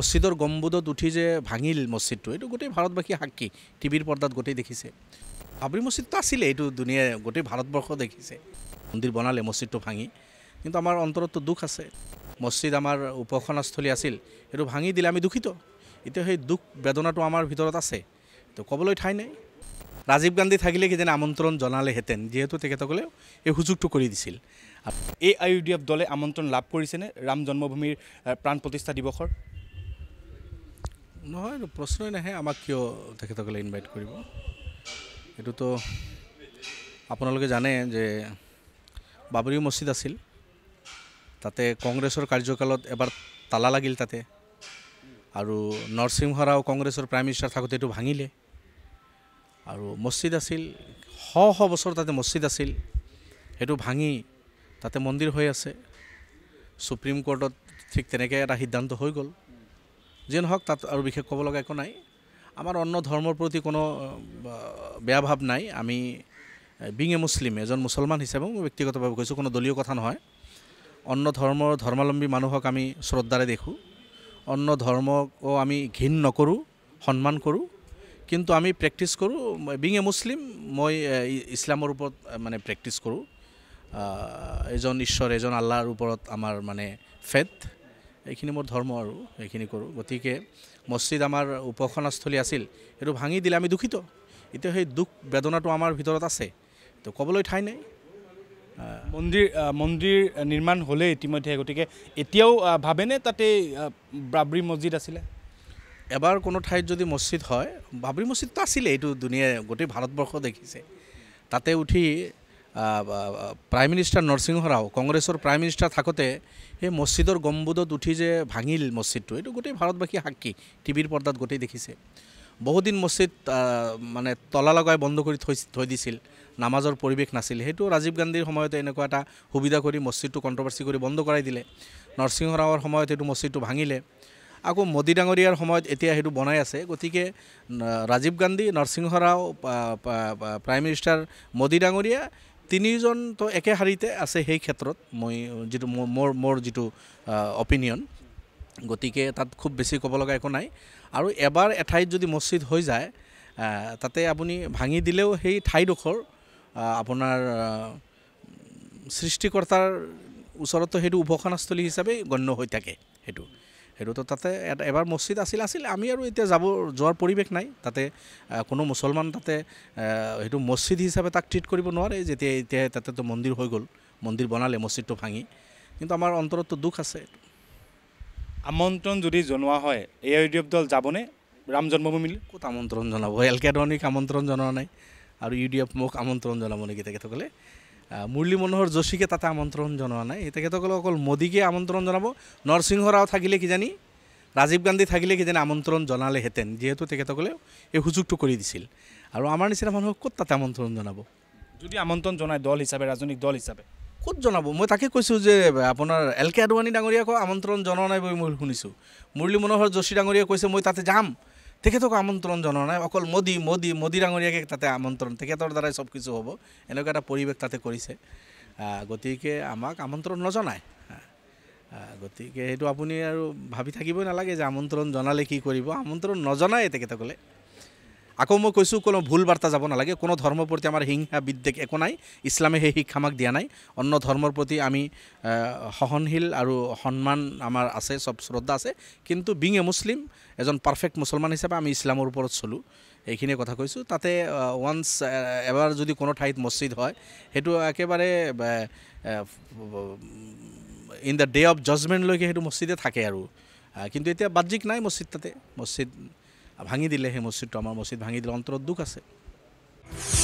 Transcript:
মছজিদৰ গম্বুদত উঠি যে ভাঙিল মছজিদটো এইটো গোটেই ভাৰতবাসী সাক্ষী টিভিৰ পৰ্দাত গোটেই দেখিছে বাবৰি মছজিদটো আছিলে এইটো দুনিয়াই গোটেই ভাৰতবৰ্ষ দেখিছে মন্দিৰ বনালে মছজিদটো ভাঙি কিন্তু আমাৰ অন্তৰতটো দুখ আছে মছজিদ আমাৰ উপাসনাস্থলী আছিল সেইটো ভাঙি দিলে আমি দুখিত এতিয়া সেই দুখ বেদনাটো আমাৰ ভিতৰত আছে তো ক'বলৈ ঠাই নাই ৰাজীৱ গান্ধী থাকিলে কিজানে আমন্ত্ৰণ জনালেহেঁতেন যিহেতু তেখেতসকলেও এই সুযোগটো কৰি দিছিল A I U D F দলে আমন্ত্ৰণ লাভ কৰিছেনে ৰাম জন্মভূমিৰ প্ৰাণ প্ৰতিষ্ঠা দিৱসৰ নহয় প্ৰশ্নই নাহে আমাক কিয় তেখেতসকলে ইনভাইট কৰিব এইটোতো আপোনালোকে জানে যে বাবৰি মছজিদ আছিল তাতে কংগ্ৰেছৰ কাৰ্যকালত এবাৰ তালা লাগিল তাতে আৰু নৰসিংহ ৰাও কংগ্ৰেছৰ প্ৰাইম মিনিষ্টাৰ থাকোঁতে এইটো ভাঙিলে আৰু মছজিদ আছিল শ শ বছৰ তাতে মছজিদ আছিল সেইটো ভাঙি তাতে মন্দিৰ হৈ আছে ছুপ্ৰিম কোৰ্টত ঠিক তেনেকৈ এটা সিদ্ধান্ত হৈ গ'ল যি নহওক তাত আৰু বিশেষ ক'ব লগা একো নাই আমাৰ অন্য ধৰ্মৰ প্ৰতি কোনো বেয়া ভাৱ নাই আমি বিং এ মুছলিম এজন মুছলমান হিচাপে মই ব্যক্তিগতভাৱে কৈছোঁ কোনো দলীয় কথা নহয় অন্য ধৰ্মৰ ধৰ্মাৱলম্বী মানুহক আমি শ্ৰদ্ধাৰে দেখোঁ অন্য ধৰ্মকো আমি ঘীণ নকৰোঁ সন্মান কৰোঁ কিন্তু আমি প্ৰেক্টিচ কৰোঁ বিং এ মুছলিম মই ইছলামৰ ওপৰত মানে প্ৰেক্টিচ কৰোঁ এজন ঈশ্বৰ এজন আল্লাৰ ওপৰত আমাৰ মানে ফেথ এইখিনি মোৰ ধৰ্ম আৰু এইখিনি কৰোঁ গতিকে মছজিদ আমাৰ উপাসনাস্থলী আছিল সেইটো ভাঙি দিলে আমি দুখিত এতিয়া সেই দুখ বেদনাটো আমাৰ ভিতৰত আছে তো ক'বলৈ ঠাই নাই মন্দিৰ মন্দিৰ নিৰ্মাণ হ'লে ইতিমধ্যে গতিকে এতিয়াও ভাবেনে তাতে বাবৰি মছজিদ আছিলে এবাৰ কোনো ঠাইত যদি মছজিদ হয় বাবৰি মছজিদটো আছিলে এইটো দুনিয়াই গোটেই ভাৰতবৰ্ষ দেখিছে তাতে উঠি প্ৰাইম মিনিষ্টাৰ নৰসিংহ ৰাও কংগ্ৰেছৰ প্ৰাইম মিনিষ্টাৰ থাকোঁতে সেই মছজিদৰ গম্বুদত উঠি যে ভাঙিল মছজিদটো এইটো গোটেই ভাৰতবাসীয়ে সাক্ষী টিভিৰ পৰ্দাত গোটেই দেখিছে বহুদিন মছজিদ মানে তলা লগাই বন্ধ কৰি থৈ থৈ দিছিল নামাজৰ পৰিৱেশ নাছিল সেইটো ৰাজীৱ গান্ধীৰ সময়তে এনেকুৱা এটা সুবিধা কৰি মছজিদটো কণ্ট্ৰভাৰ্চি কৰি বন্ধ কৰাই দিলে নৰসিংহ ৰাওৰ সময়ত সেইটো মছজিদটো ভাঙিলে আকৌ মোদী ডাঙৰীয়াৰ সময়ত এতিয়া সেইটো বনাই আছে গতিকে ৰাজীৱ গান্ধী নৰসিংহ ৰাও প্ৰাইম মিনিষ্টাৰ মোদী ডাঙৰীয়া তিনিজন তো একে শাৰীতে আছে সেই ক্ষেত্ৰত মই যিটো মোৰ মোৰ যিটো অপিনিয়ন গতিকে তাত খুব বেছি ক'ব লগা একো নাই আৰু এবাৰ এঠাইত যদি মছজিদ হৈ যায় তাতে আপুনি ভাঙি দিলেও সেই ঠাইডোখৰ আপোনাৰ সৃষ্টিকৰ্তাৰ ওচৰতো সেইটো উপাসনাস্থলী হিচাপেই গণ্য হৈ থাকে সেইটো সেইটোতো তাতে এবাৰ মছজিদ আছিল আছিল আমি আৰু এতিয়া যাব যোৱাৰ পৰিৱেশ নাই তাতে কোনো মুছলমান তাতে সেইটো মছজিদ হিচাপে তাক ট্ৰিট কৰিব নোৱাৰে যেতিয়া এতিয়া তাতেতো মন্দিৰ হৈ গ'ল মন্দিৰ বনালে মছজিদটো ভাঙি কিন্তু আমাৰ অন্তৰততো দুখ আছে আমন্ত্ৰণ যদি জনোৱা হয় এ আই ইউডিএফ দল যাবনে ৰাম জন্মভূমিলৈ ক'ত আমন্ত্ৰণ জনাব এল কে আদনীক আমন্ত্ৰণ জনোৱা নাই আৰু ইউ ডি এফ মোক আমন্ত্ৰণ জনাব নেকি তেখেতসকলে মুৰলী মনোহৰ যোশীকে তাতে আমন্ত্ৰণ জনোৱা নাই তেখেতসকলে অকল মোদীকে আমন্ত্ৰণ জনাব নৰসিংহ ৰাও থাকিলে কিজানি ৰাজীৱ গান্ধী থাকিলে কিজানি আমন্ত্ৰণ জনালেহেঁতেন যিহেতু তেখেতসকলে এই সুযোগটো কৰি দিছিল আৰু আমাৰ নিচিনা মানুহক কত তাতে আমন্ত্ৰণ জনাব যদি আমন্ত্ৰণ জনায় দল হিচাপে ৰাজনৈতিক দল হিচাপে কত জনাব মই তাকে কৈছোঁ যে আপোনাৰ এল কে আদৱানী ডাঙৰীয়াকো আমন্ত্ৰণ জনোৱা নাই বুলি মই শুনিছোঁ মুৰলী মনোহৰ যোশী ডাঙৰীয়াই কৈছে মই তাতে যাম তেখেতকো আমন্ত্ৰণ জনোৱা নাই অকল মোদী মোদী মোদী ডাঙৰীয়াকে তাতে আমন্ত্ৰণ তেখেতৰ দ্বাৰাই চব কিছু হ'ব এনেকুৱা এটা পৰিৱেশ তাতে কৰিছে গতিকে আমাক আমন্ত্ৰণ নজনায় গতিকে সেইটো আপুনি আৰু ভাবি থাকিবই নালাগে যে আমন্ত্ৰণ জনালে কি কৰিব আমন্ত্ৰণ নজনায়ে তেখেতসকলে আকৌ মই কৈছোঁ কোনো ভুল বাৰ্তা যাব নালাগে কোনো ধৰ্মৰ প্ৰতি আমাৰ হিংসা বিদ্বেগ একো নাই ইছলামে সেই শিক্ষা আমাক দিয়া নাই অন্য ধৰ্মৰ প্ৰতি আমি সহনশীল আৰু সন্মান আমাৰ আছে চব শ্ৰদ্ধা আছে কিন্তু বিং এ মুছলিম এজন পাৰফেক্ট মুছলমান হিচাপে আমি ইছলামৰ ওপৰত চলোঁ এইখিনিয়ে কথা কৈছোঁ তাতে ওৱান্স এবাৰ যদি কোনো ঠাইত মছজিদ হয় সেইটো একেবাৰে ইন দ্য ডে অফ জাজমেণ্টলৈকে সেইটো মছজিদে থাকে আৰু কিন্তু এতিয়া বাহ্যিক নাই মছজিদ তাতে মছজিদ ভাঙি দিলে সেই মছজিদটো আমাৰ মছজিদ ভাঙি দিলে অন্তৰত দুখ আছে